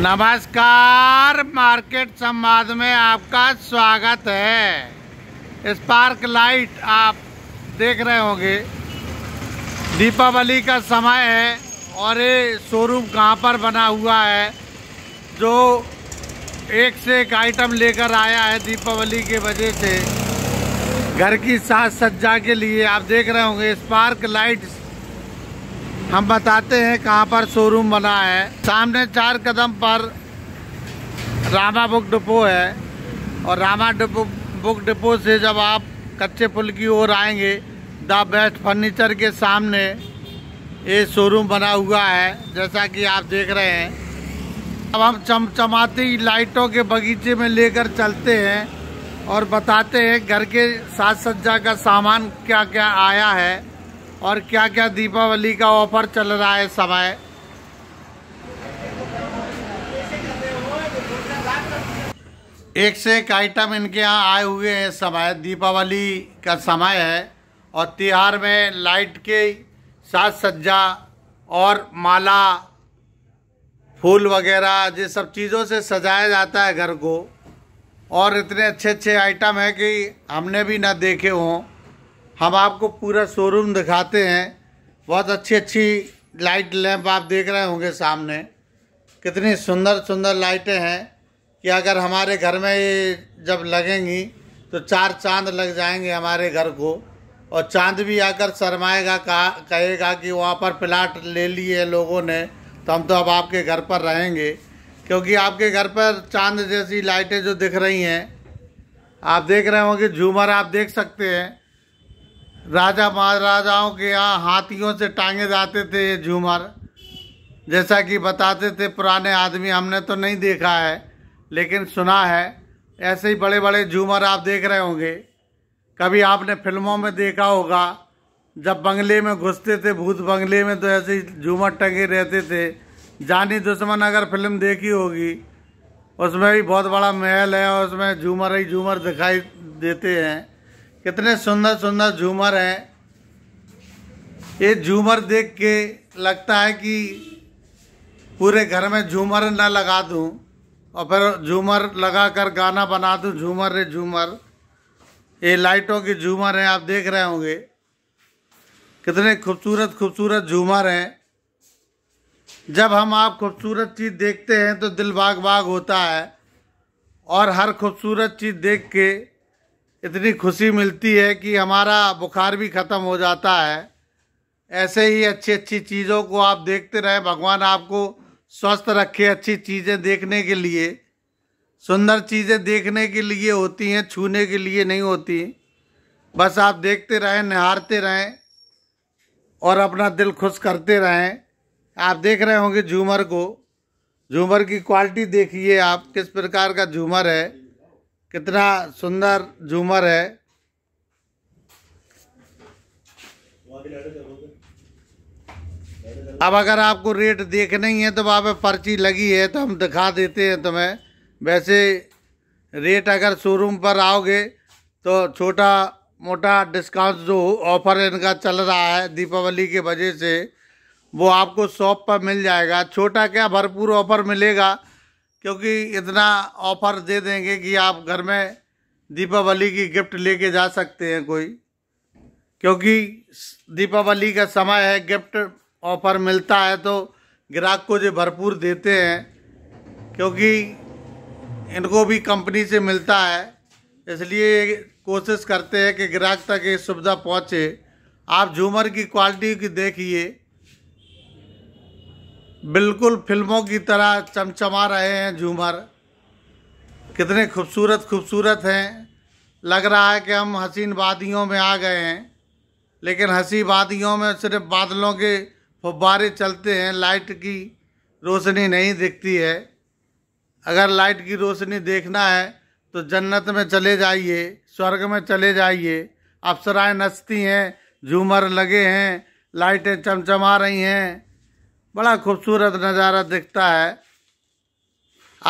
नमस्कार मार्केट संवाद में आपका स्वागत है स्पार्क लाइट आप देख रहे होंगे दीपावली का समय है और ये शोरूम कहाँ पर बना हुआ है जो एक से एक आइटम लेकर आया है दीपावली के वजह से घर की साज सज्जा के लिए आप देख रहे होंगे स्पार्क लाइट्स हम बताते हैं कहाँ पर शोरूम बना है सामने चार कदम पर रामा बुक डिपो है और रामा डिपो बुक डिपो से जब आप कच्चे पुल की ओर आएंगे द बेस्ट फर्नीचर के सामने ये शोरूम बना हुआ है जैसा कि आप देख रहे हैं अब हम चमचमाती लाइटों के बगीचे में लेकर चलते हैं और बताते हैं घर के साज सज्जा का सामान क्या क्या आया है और क्या क्या दीपावली का ऑफर चल रहा है समय एक से एक आइटम इनके यहाँ आए हुए हैं समय दीपावली का समय है और त्यौहार में लाइट के साथ सज्जा और माला फूल वगैरह ये सब चीज़ों से सजाया जाता है घर को और इतने अच्छे अच्छे आइटम है कि हमने भी ना देखे हों हम आपको पूरा शोरूम दिखाते हैं बहुत अच्छी अच्छी लाइट लैंप आप देख रहे होंगे सामने कितनी सुंदर सुंदर लाइटें हैं कि अगर हमारे घर में ये जब लगेंगी तो चार चांद लग जाएंगे हमारे घर को और चांद भी आकर शरमाएगा कहा कहेगा कि वहाँ पर प्लाट ले लिए लोगों ने तो हम तो अब आपके घर पर रहेंगे क्योंकि आपके घर पर चांद जैसी लाइटें जो दिख रही हैं आप देख रहे होंगे झूमर आप देख सकते हैं राजा महाराजाओं के यहाँ हाथियों से टांगे जाते थे ये झूमर जैसा कि बताते थे पुराने आदमी हमने तो नहीं देखा है लेकिन सुना है ऐसे ही बड़े बड़े झूमर आप देख रहे होंगे कभी आपने फिल्मों में देखा होगा जब बंगले में घुसते थे भूत बंगले में तो ऐसे ही झूमर टंगे रहते थे जानी दुश्मन अगर फिल्म देखी होगी उसमें भी बहुत बड़ा महल है और उसमें झूमर ही झूमर दिखाई देते हैं कितने सुंदर सुंदर झूमर हैं ये झूमर देख के लगता है कि पूरे घर में झूमर न लगा दूं और फिर झूमर लगा कर गाना बना दूं झूमर रे झूमर ये लाइटों के झूमर हैं आप देख रहे होंगे कितने खूबसूरत खूबसूरत झूमर हैं जब हम आप खूबसूरत चीज़ देखते हैं तो दिल बाग बाग होता है और हर खूबसूरत चीज़ देख के इतनी खुशी मिलती है कि हमारा बुखार भी ख़त्म हो जाता है ऐसे ही अच्छी अच्छी चीज़ों को आप देखते रहें भगवान आपको स्वस्थ रखे अच्छी चीज़ें देखने के लिए सुंदर चीज़ें देखने के लिए होती हैं छूने के लिए नहीं होती बस आप देखते रहें निहारते रहें और अपना दिल खुश करते रहें आप देख रहे होंगे झूमर को झूमर की क्वालिटी देखिए आप किस प्रकार का झूमर है कितना सुंदर झूमर है अब अगर आपको रेट देखना ही है तो वहाँ पे पर्ची लगी है तो हम दिखा देते हैं तुम्हें वैसे रेट अगर शोरूम पर आओगे तो छोटा मोटा डिस्काउंट जो ऑफ़र इनका चल रहा है दीपावली के वजह से वो आपको शॉप पर मिल जाएगा छोटा क्या भरपूर ऑफ़र मिलेगा क्योंकि इतना ऑफर दे देंगे कि आप घर में दीपावली की गिफ्ट लेके जा सकते हैं कोई क्योंकि दीपावली का समय है गिफ्ट ऑफर मिलता है तो ग्राहक को जो भरपूर देते हैं क्योंकि इनको भी कंपनी से मिलता है इसलिए कोशिश करते हैं कि ग्राहक तक ये सुविधा पहुँचे आप झूमर की क्वालिटी की देखिए बिल्कुल फिल्मों की तरह चमचमा रहे हैं झूमर कितने खूबसूरत खूबसूरत हैं लग रहा है कि हम हसीन वादियों में आ गए हैं लेकिन हंसी वादियों में सिर्फ बादलों के फुब्बारे चलते हैं लाइट की रोशनी नहीं दिखती है अगर लाइट की रोशनी देखना है तो जन्नत में चले जाइए स्वर्ग में चले जाइए अप्सराएं नचती हैं झूमर लगे हैं लाइटें चमचमा रही हैं बड़ा खूबसूरत नज़ारा दिखता है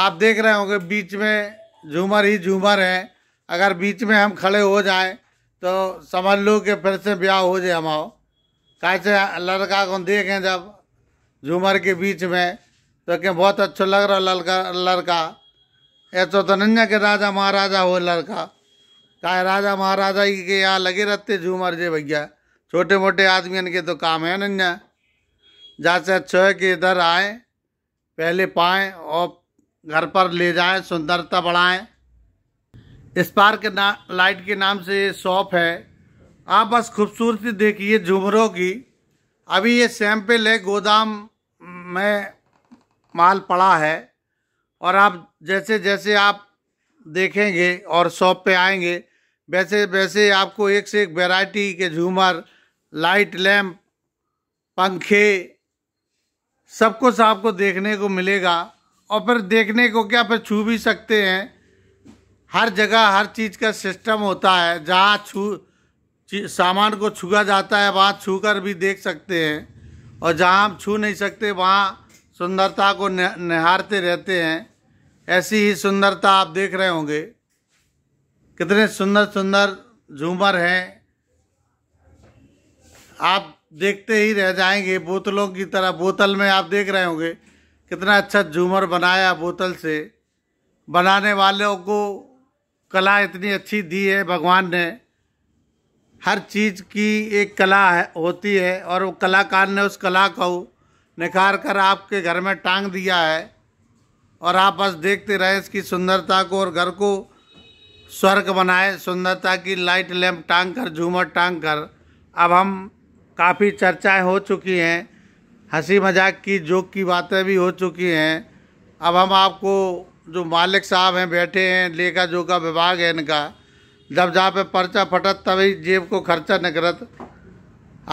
आप देख रहे होंगे बीच में झूमर ही झूमर हैं अगर बीच में हम खड़े हो जाएं तो समझ लो कि फिर से ब्याह हो जाए हमारो कैसे लड़का को देखें जब झूमर के बीच में तो क्या बहुत अच्छा लग रहा लड़का लड़का ऐसा तो नन्न के राजा महाराजा हो लड़का का राजा महाराजा के यहाँ लगे रहते झूमर जे भैया छोटे मोटे आदमी के तो काम है नन्या जहाँ से अच्छा है कि इधर आए पहले पाएँ और घर पर ले जाएं सुंदरता बढ़ाएं स्पार्क ना लाइट के नाम से ये शॉप है आप बस खूबसूरती देखिए झुमरों की अभी ये सैम्पल है गोदाम में माल पड़ा है और आप जैसे जैसे आप देखेंगे और शॉप पे आएंगे वैसे वैसे आपको एक से एक वैरायटी के झूमर लाइट लैम्प पंखे सब कुछ आपको देखने को मिलेगा और फिर देखने को क्या फिर छू भी सकते हैं हर जगह हर चीज़ का सिस्टम होता है जहाँ छू सामान को छुआ जाता है वहाँ छू कर भी देख सकते हैं और जहाँ हम छू नहीं सकते वहाँ सुंदरता को निहारते रहते हैं ऐसी ही सुंदरता आप देख रहे होंगे कितने सुंदर सुंदर झूमर हैं आप देखते ही रह जाएंगे बोतलों की तरह बोतल में आप देख रहे होंगे कितना अच्छा झूमर बनाया बोतल से बनाने वालों को कला इतनी अच्छी दी है भगवान ने हर चीज़ की एक कला है होती है और वो कलाकार ने उस कला को निखार कर आपके घर में टांग दिया है और आप बस देखते रहे इसकी सुंदरता को और घर को स्वर्ग बनाए सुंदरता की लाइट लैंप टांग कर झूमर टांग कर अब हम काफ़ी चर्चाएं हो चुकी हैं हंसी मजाक की जोक की बातें भी हो चुकी हैं अब हम आपको जो मालिक साहब हैं बैठे हैं लेखा जोखा विभाग है इनका जब जहाँ पे पर्चा फटत तभी जेब को खर्चा निकलत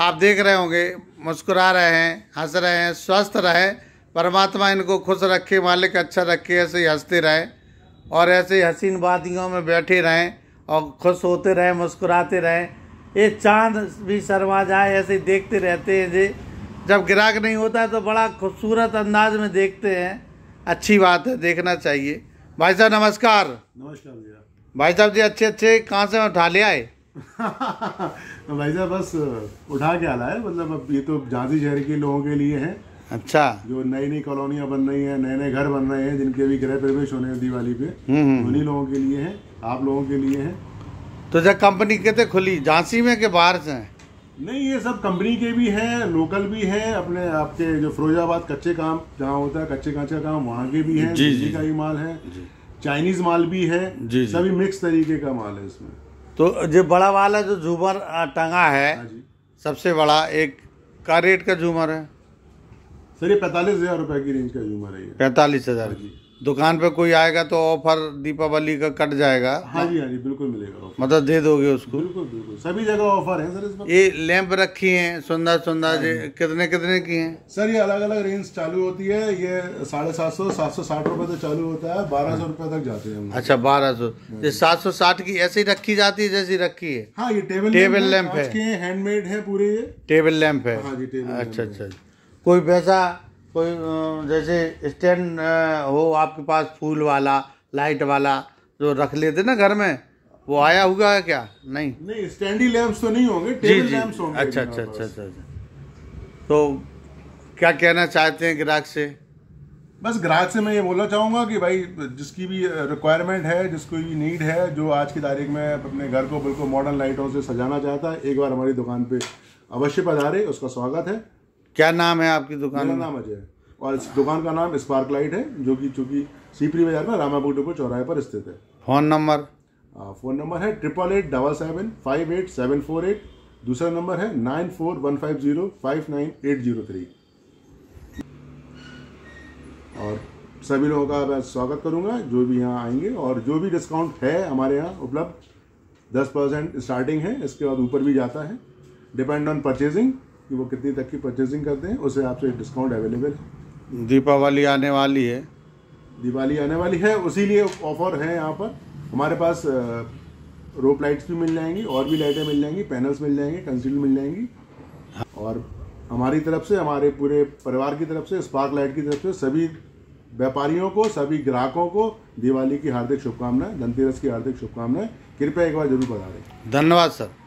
आप देख रहे होंगे मुस्कुरा रहे हैं हंस रहे हैं स्वस्थ रहें परमात्मा इनको खुश रखे मालिक अच्छा रखे ऐसे ही हंसते रहें और ऐसे ही हसीन वादियों में बैठे रहें और खुश होते रहें मुस्कुराते रहें ये चांद भी शर्मा जाए ऐसे देखते रहते हैं जी जब ग्राहक नहीं होता है तो बड़ा खूबसूरत अंदाज में देखते हैं अच्छी बात है देखना चाहिए भाई साहब नमस्कार नमस्कार भैया भाई साहब जी अच्छे अच्छे कहाँ से उठा ले आए भाई साहब बस उठा के आला है मतलब अब ये तो झांसी शहर के लोगों के लिए है अच्छा जो नई नई कॉलोनियाँ बन रही हैं नए नए घर बन रहे हैं जिनके भी गृह प्रवेश होने हैं दिवाली पे हम्म, हम्म, हम्म। उन्हीं लोगों के लिए है आप लोगों के लिए है तो जब कंपनी कहते खुली झांसी में के बाहर से नहीं ये सब कंपनी के भी हैं लोकल भी हैं अपने आपके जो फिरोजाबाद कच्चे काम जहाँ होता है कच्चे कांचे काम वहाँ के भी हैं जी जी का ही माल है चाइनीज माल भी है जी सभी मिक्स तरीके का माल है इसमें तो जो बड़ा वाला जो झूमर टंगा है हाँ सबसे बड़ा एक का रेट का झूमर है सर ये पैंतालीस हजार रुपए की रेंज का झूमर है पैंतालीस हजार हाँ जी दुकान पे कोई आएगा तो ऑफर दीपावली का कट जाएगा हाँ जी हाँ जी बिल्कुल मिलेगा मतलब दे दोगे उसको बिल्कुल बिल्कुल सभी जगह ऑफर है सर इस ये लैंप रखी हैं सुंदर सुंदर हाँ कितने कितने की हैं सर ये अलग अलग रेंज चालू होती है ये साढ़े सात सौ सात सौ साठ रुपये से चालू होता है बारह सौ रुपये तक जाते हैं अच्छा बारह सौ हाँ ये सात सौ साठ की ऐसी रखी जाती है जैसी रखी है हाँ ये टेबल टेबल लैंप है पूरे हाँ टेबल अच्छा, लैम्प अच्छा। है अच्छा अच्छा कोई पैसा कोई जैसे स्टैंड हो आपके पास फूल वाला लाइट वाला जो रख लेते ना घर में वो आया हुआ है क्या नहीं नहीं स्टैंडी लैंप्स तो नहीं होंगे टेबल लैंप्स होंगे अच्छा अच्छा अच्छा अच्छा तो क्या कहना चाहते हैं ग्राहक से बस ग्राहक से मैं ये बोलना चाहूँगा कि भाई जिसकी भी रिक्वायरमेंट है जिसकी भी नीड है जो आज की तारीख में अपने घर को बिल्कुल मॉडर्न लाइटों से सजाना चाहता है एक बार हमारी दुकान पे अवश्य पधारे उसका स्वागत है क्या नाम है आपकी दुकान मेरा नाम अजय और इस दुकान का नाम स्पार्क लाइट है जो कि चूंकि सीपरी बाजार में रामापुर टोको चौराहे पर स्थित है फ़ोन नंबर फ़ोन नंबर है triple eight double seven five eight seven four eight दूसरा नंबर है nine four one five zero five nine eight zero three और सभी लोगों का मैं स्वागत करूंगा जो भी यहाँ आएंगे और जो भी डिस्काउंट है हमारे यहाँ उपलब्ध दस परसेंट स्टार्टिंग है इसके बाद ऊपर भी जाता है डिपेंड ऑन परचेजिंग कि वो कितनी तक की परचेजिंग करते हैं उस हिसाब से डिस्काउंट अवेलेबल है दीपावली आने वाली है दिवाली आने वाली है उसी लिए ऑफर है यहाँ पर हमारे पास रोप लाइट्स भी मिल जाएंगी और भी लाइटें मिल जाएंगी पैनल्स मिल जाएंगे कंसील मिल जाएंगी और हमारी तरफ से हमारे पूरे परिवार की तरफ से स्पार्क लाइट की तरफ से सभी व्यापारियों को सभी ग्राहकों को दिवाली की हार्दिक शुभकामनाएं धनतेरस की हार्दिक शुभकामनाएं कृपया एक बार जरूर बता दें धन्यवाद सर